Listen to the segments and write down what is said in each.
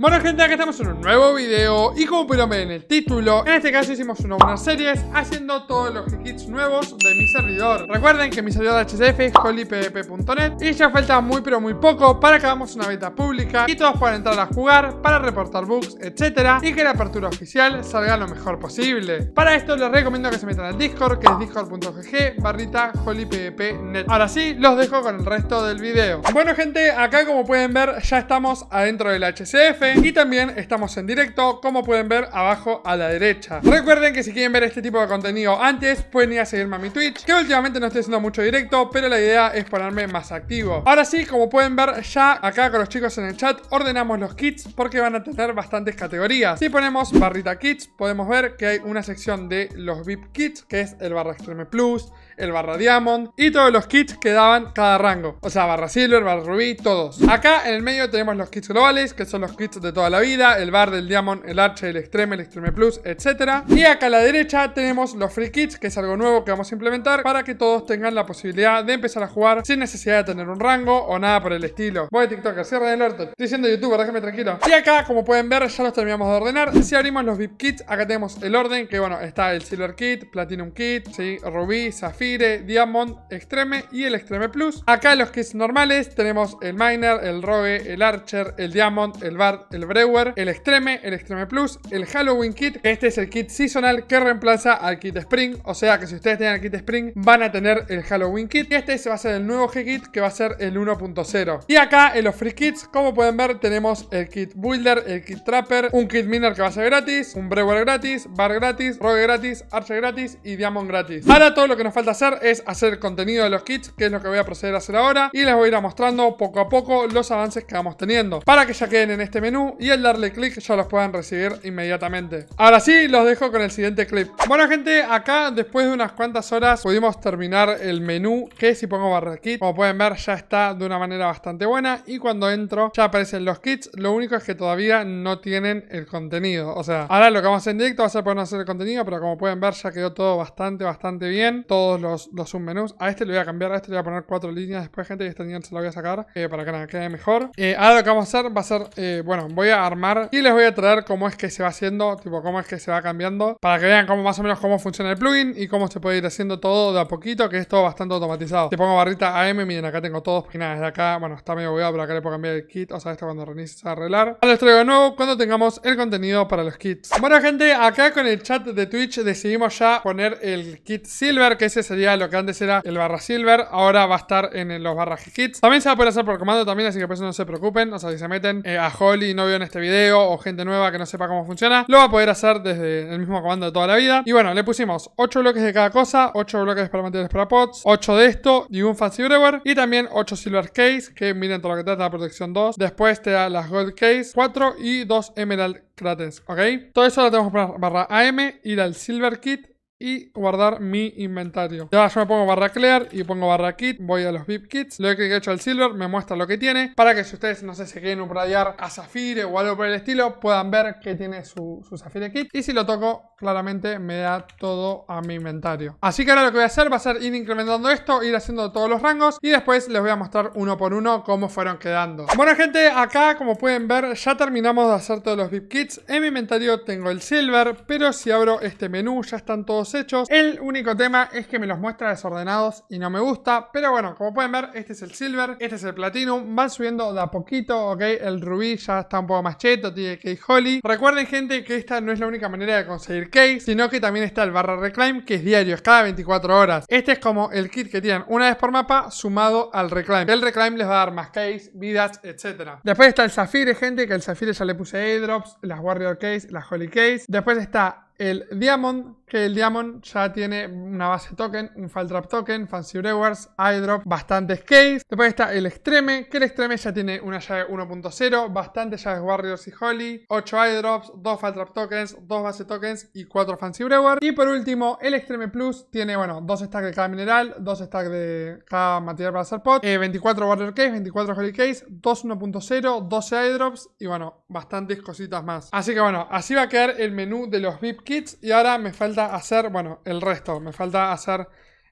Bueno gente, aquí estamos en un nuevo video y como pudieron ver en el título, en este caso hicimos una buena series haciendo todos los kits nuevos de mi servidor. Recuerden que mi servidor de HCF es holypp.net y ya falta muy pero muy poco para que hagamos una beta pública y todos puedan entrar a jugar para reportar bugs, etcétera y que la apertura oficial salga lo mejor posible. Para esto les recomiendo que se metan al Discord, que es discord.gg barrita holyppnet. Ahora sí, los dejo con el resto del video. Bueno gente, acá como pueden ver ya estamos adentro del HCF y también estamos en directo, como pueden ver abajo a la derecha. Recuerden que si quieren ver este tipo de contenido antes, pueden ir a seguirme a mi Twitch, que últimamente no estoy haciendo mucho directo, pero la idea es ponerme más activo. Ahora sí, como pueden ver ya acá con los chicos en el chat, ordenamos los kits porque van a tener bastantes categorías. Si ponemos barrita kits, podemos ver que hay una sección de los VIP kits, que es el barra Extreme Plus, el barra Diamond y todos los kits que daban cada rango. O sea, barra Silver, barra Rubí, todos. Acá en el medio tenemos los kits globales, que son los kits de toda la vida, el bar del Diamond, el archer el Extreme, el Extreme Plus, etc. Y acá a la derecha tenemos los Free Kits, que es algo nuevo que vamos a implementar para que todos tengan la posibilidad de empezar a jugar sin necesidad de tener un rango o nada por el estilo. Voy a TikToker, cierra el orto. Estoy siendo youtuber, déjame tranquilo. Y acá, como pueden ver, ya los terminamos de ordenar. Si abrimos los VIP Kits, acá tenemos el orden, que bueno, está el Silver Kit, Platinum Kit, ¿sí? Rubí, Zafire, Diamond, Extreme y el Extreme Plus. Acá los kits normales tenemos el Miner, el Rogue, el Archer, el Diamond, el Bard, el Brewer, el Extreme, el Extreme Plus, el Halloween Kit. Este es el kit seasonal que reemplaza al kit Spring. O sea que si ustedes tienen el kit Spring, van a tener el Halloween Kit. Este se va a ser el nuevo G-Kit que va a ser el 1.0. Y acá en los free kits, como pueden ver, tenemos el kit Builder, el kit Trapper, un kit Miner que va a ser gratis, un Brewer gratis, Bar gratis, Rogue gratis, Archer gratis y Diamond gratis. Ahora todo lo que nos falta hacer es hacer contenido de los kits, que es lo que voy a proceder a hacer ahora. Y les voy a ir mostrando poco a poco los avances que vamos teniendo. Para que ya queden en este menú y al darle clic ya los puedan recibir inmediatamente. Ahora sí, los dejo con el siguiente clip. Bueno gente, acá después de unas cuantas horas pudimos terminar el menú que si pongo barra kit, como pueden ver ya está de una manera bastante buena y cuando entro ya aparecen los kits, lo único es que todavía no tienen el contenido. O sea, ahora lo que vamos a hacer en directo va a ser poner hacer el contenido, pero como pueden ver ya quedó todo bastante, bastante bien. Todos los, los submenús. A este le voy a cambiar, a este le voy a poner cuatro líneas después, gente, este niño se lo voy a sacar eh, para que nada quede mejor. Eh, ahora lo que vamos a hacer va a ser, eh, bueno, voy a armar y les voy a traer cómo es que se va haciendo, tipo cómo es que se va cambiando, para que vean cómo más o menos cómo funciona el plugin y cómo se puede ir haciendo todo de a poquito, que es todo bastante automatizado. Te pongo barrita AM, miren, acá tengo todos nada de acá, bueno, está medio cuidado, pero acá le puedo cambiar el kit, o sea, esto cuando reinicies a arreglar. Ahora les traigo de nuevo cuando tengamos el contenido para los kits. Bueno, gente, acá con el chat de Twitch decidimos ya poner el kit Silver, que ese sería lo que antes era el barra Silver, ahora va a estar en los barra kits. También se va a poder hacer por comando también, así que por eso no se preocupen, o sea, si se meten eh, a Holly no vio en este video o gente nueva que no sepa cómo funciona, lo va a poder hacer desde el mismo comando de toda la vida. Y bueno, le pusimos 8 bloques de cada cosa, 8 bloques para materiales para pots, 8 de esto y un fancy brewer y también 8 silver case, que miren todo lo que trata la protección 2. Después te da las gold case 4 y 2 emerald crates, ¿ok? Todo eso lo tenemos para barra AM, ir al silver kit y guardar mi inventario. Ya yo me pongo barra clear y pongo barra kit, voy a los VIP kits, lo que he hecho al silver, me muestra lo que tiene, para que si ustedes, no sé, se quieren radiar a zafire o algo por el estilo, puedan ver que tiene su, su kit. Y si lo toco, claramente me da todo a mi inventario. Así que ahora lo que voy a hacer va a ser ir incrementando esto, ir haciendo todos los rangos y después les voy a mostrar uno por uno cómo fueron quedando. Bueno gente, acá como pueden ver ya terminamos de hacer todos los VIP kits. En mi inventario tengo el silver, pero si abro este menú ya están todos hechos. El único tema es que me los muestra desordenados y no me gusta. Pero bueno, como pueden ver, este es el Silver, este es el Platinum. Van subiendo de a poquito, ¿ok? El Rubí ya está un poco más cheto, tiene Key holy, Recuerden, gente, que esta no es la única manera de conseguir case, sino que también está el barra Reclaim, que es diario, es cada 24 horas. Este es como el kit que tienen una vez por mapa sumado al Reclaim. El Reclaim les va a dar más case, vidas, etcétera, Después está el zafir gente, que el Zafire ya le puse airdrops, las Warrior Case, las Holy Case. Después está el Diamond, que el Diamond ya tiene una base token, un Faltrap token, Fancy Rewards, iDrop, bastantes case. Después está el Extreme, que el Extreme ya tiene una llave 1.0, bastantes llaves Warriors y Holly, 8 iDrops, 2 Faltrap tokens, 2 base tokens y 4 Fancy Brewers Y por último, el Extreme Plus tiene, bueno, 2 stacks de cada mineral, 2 stacks de cada material para hacer pot, 24 eh, Warrior Case, 24 Holy Case, 2 1.0, 12 iDrops y bueno, bastantes cositas más. Así que bueno, así va a quedar el menú de los VIP y ahora me falta hacer, bueno, el resto. Me falta hacer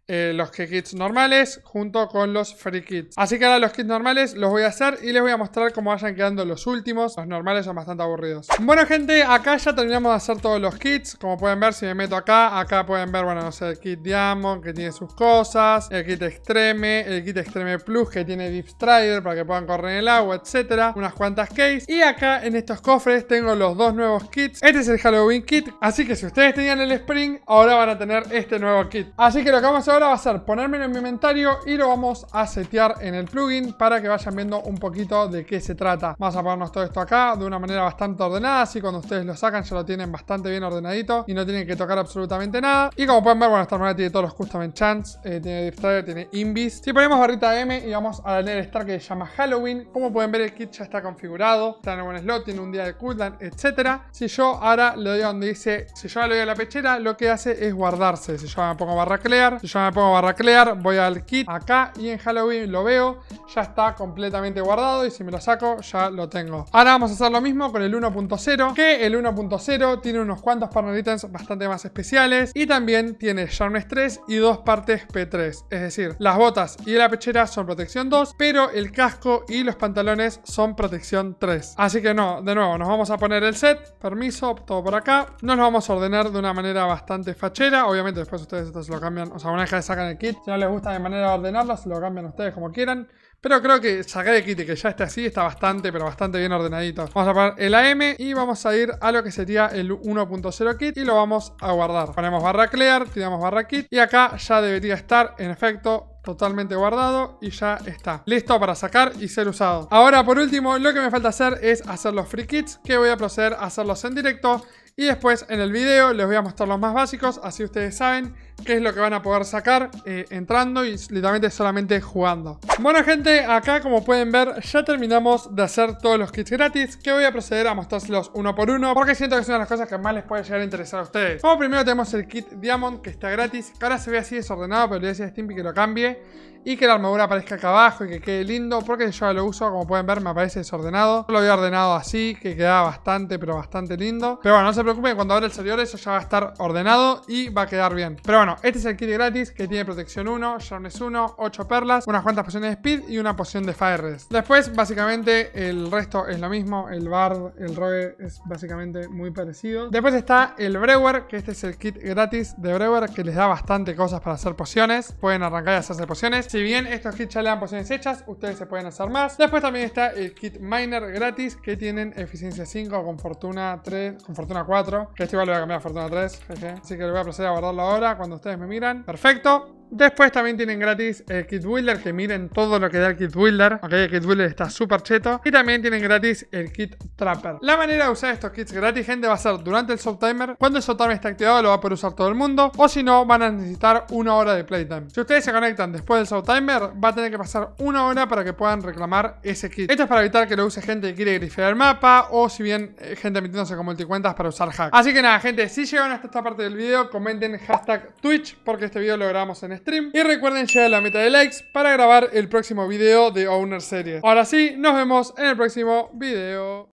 eh, los kits normales junto con los free kits. Así que ahora los kits normales los voy a hacer y les voy a mostrar cómo vayan quedando los últimos. Los normales son bastante aburridos. Bueno gente, acá ya terminamos de hacer todos los kits. Como pueden ver, si me meto acá, acá pueden ver, bueno, no sé, el kit Diamond que tiene sus cosas, el kit Extreme, el kit Extreme Plus que tiene Deep Strider para que puedan correr en el agua, etcétera. Unas cuantas case. Y acá en estos cofres tengo los dos nuevos kits. Este es el Halloween kit, así que si ustedes tenían el Spring, ahora van a tener este nuevo kit. Así que lo que vamos a ahora va a ser ponérmelo en mi inventario y lo vamos a setear en el plugin para que vayan viendo un poquito de qué se trata. Vamos a ponernos todo esto acá de una manera bastante ordenada, así cuando ustedes lo sacan ya lo tienen bastante bien ordenadito y no tienen que tocar absolutamente nada. Y como pueden ver, bueno, esta manera tiene todos los custom enchants, eh, tiene distractor, tiene invis. Si ponemos barrita M y vamos a la star que se llama Halloween, como pueden ver el kit ya está configurado, está en buen slot, tiene un día de cooldown, etcétera. Si yo ahora le doy a donde dice, si yo le doy a la pechera, lo que hace es guardarse. Si yo me pongo barra clear, si yo me pongo barraclear, voy al kit acá y en Halloween lo veo. Ya está completamente guardado y si me lo saco ya lo tengo. Ahora vamos a hacer lo mismo con el 1.0, que el 1.0 tiene unos cuantos partner bastante más especiales y también tiene Sharpness 3 y dos partes P3. Es decir, las botas y la pechera son protección 2, pero el casco y los pantalones son protección 3. Así que no, de nuevo, nos vamos a poner el set, permiso, todo por acá. Nos lo vamos a ordenar de una manera bastante fachera. Obviamente después ustedes esto lo cambian, o sea, una vez sacan el kit. Si no les gusta de manera de ordenarlo, se lo cambian ustedes como quieran. Pero creo que sacar el kit y que ya está así está bastante, pero bastante bien ordenadito. Vamos a poner el AM y vamos a ir a lo que sería el 1.0 kit y lo vamos a guardar. Ponemos barra clear, tiramos barra kit y acá ya debería estar, en efecto, totalmente guardado y ya está. Listo para sacar y ser usado. Ahora por último lo que me falta hacer es hacer los free kits que voy a proceder a hacerlos en directo y después en el video les voy a mostrar los más básicos así ustedes saben qué es lo que van a poder sacar eh, entrando y literalmente solamente jugando. Bueno gente, acá como pueden ver ya terminamos de hacer todos los kits gratis que voy a proceder a mostrárselos uno por uno porque siento que es una de las cosas que más les puede llegar a interesar a ustedes. Como primero tenemos el kit Diamond que está gratis, que ahora se ve así desordenado pero le voy a decir a Stimpy que lo cambie y que la armadura aparezca acá abajo y que quede lindo porque yo lo uso, como pueden ver me aparece desordenado. lo había ordenado así, que queda bastante pero bastante lindo. Pero bueno, no se preocupen, cuando abra el servidor eso ya va a estar ordenado y va a quedar bien. Pero bueno, bueno, este es el kit gratis que tiene protección 1, sharpness 1, 8 perlas, unas cuantas pociones de speed y una poción de fire Después, básicamente, el resto es lo mismo. El bar, el rogue es básicamente muy parecido. Después está el brewer, que este es el kit gratis de brewer que les da bastante cosas para hacer pociones. Pueden arrancar y hacerse pociones. Si bien estos kits ya le dan pociones hechas, ustedes se pueden hacer más. Después también está el kit miner gratis que tienen eficiencia 5 con fortuna 3, con fortuna 4. Que este igual lo voy a cambiar a fortuna 3. Así que lo voy a proceder a guardarlo ahora cuando ustedes me miran. Perfecto. Después también tienen gratis el Kit Builder, que miren todo lo que da el Kit Builder. Ok, el Kit Builder está súper cheto. Y también tienen gratis el Kit Trapper. La manera de usar estos kits gratis, gente, va a ser durante el Soft Timer. Cuando el Soft Timer está activado, lo va a poder usar todo el mundo. O si no, van a necesitar una hora de playtime. Si ustedes se conectan después del Soft Timer, va a tener que pasar una hora para que puedan reclamar ese kit. Esto es para evitar que lo use gente que quiere grifear el mapa. O si bien eh, gente metiéndose con multicuentas para usar hack. Así que nada, gente, si llegaron hasta esta parte del video, comenten hashtag Twitch, porque este video lo grabamos en stream. Y recuerden llegar la meta de likes para grabar el próximo video de Owner Series. Ahora sí, nos vemos en el próximo video.